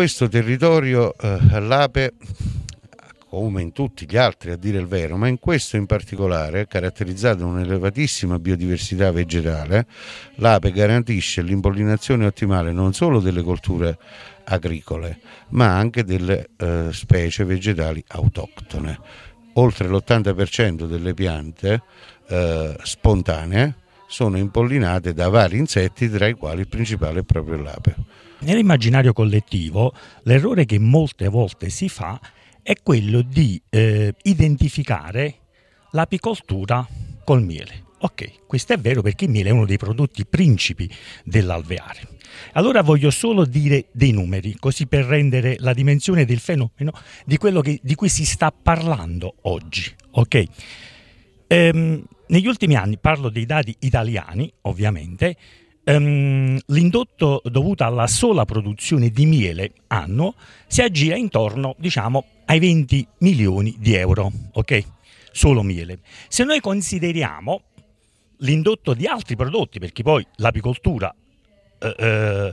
questo territorio eh, l'ape, come in tutti gli altri a dire il vero, ma in questo in particolare, caratterizzato da un'elevatissima biodiversità vegetale, l'ape garantisce l'impollinazione ottimale non solo delle colture agricole, ma anche delle eh, specie vegetali autoctone. Oltre l'80% delle piante eh, spontanee sono impollinate da vari insetti, tra i quali il principale è proprio l'ape. Nell'immaginario collettivo l'errore che molte volte si fa è quello di eh, identificare l'apicoltura col miele. Ok, questo è vero perché il miele è uno dei prodotti principi dell'alveare. Allora voglio solo dire dei numeri, così per rendere la dimensione del fenomeno di quello che, di cui si sta parlando oggi. Ok, ehm, negli ultimi anni, parlo dei dati italiani ovviamente, ehm, l'indotto dovuto alla sola produzione di miele anno si aggira intorno diciamo, ai 20 milioni di euro, ok? Solo miele. Se noi consideriamo l'indotto di altri prodotti, perché poi l'apicoltura Uh, uh,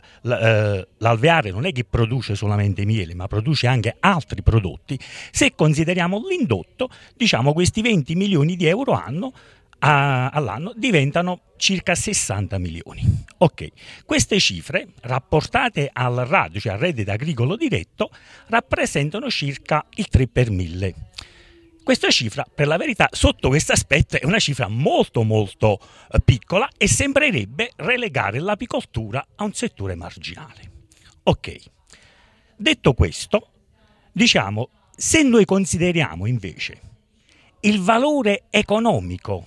l'alveare non è che produce solamente miele, ma produce anche altri prodotti. Se consideriamo l'indotto, diciamo questi 20 milioni di euro anno a, all'anno diventano circa 60 milioni. Ok, queste cifre rapportate al RAD, cioè al reddito agricolo diretto, rappresentano circa il 3 per 1000. Questa cifra, per la verità, sotto questo aspetto è una cifra molto molto eh, piccola e sembrerebbe relegare l'apicoltura a un settore marginale. Ok, detto questo, diciamo, se noi consideriamo invece il valore economico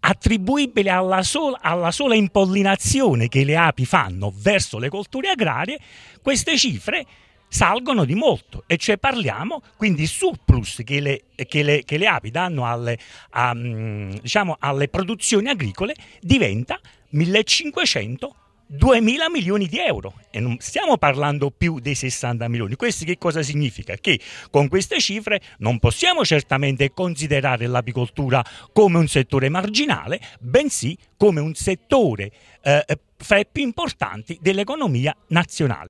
attribuibile alla sola, alla sola impollinazione che le api fanno verso le colture agrarie, queste cifre salgono di molto e cioè parliamo quindi surplus che le, che le, che le api danno alle, a, mm, diciamo, alle produzioni agricole diventa 1500 2 mila milioni di euro e non stiamo parlando più dei 60 milioni. Questo che cosa significa? Che con queste cifre non possiamo certamente considerare l'apicoltura come un settore marginale, bensì come un settore eh, fra i più importanti dell'economia nazionale.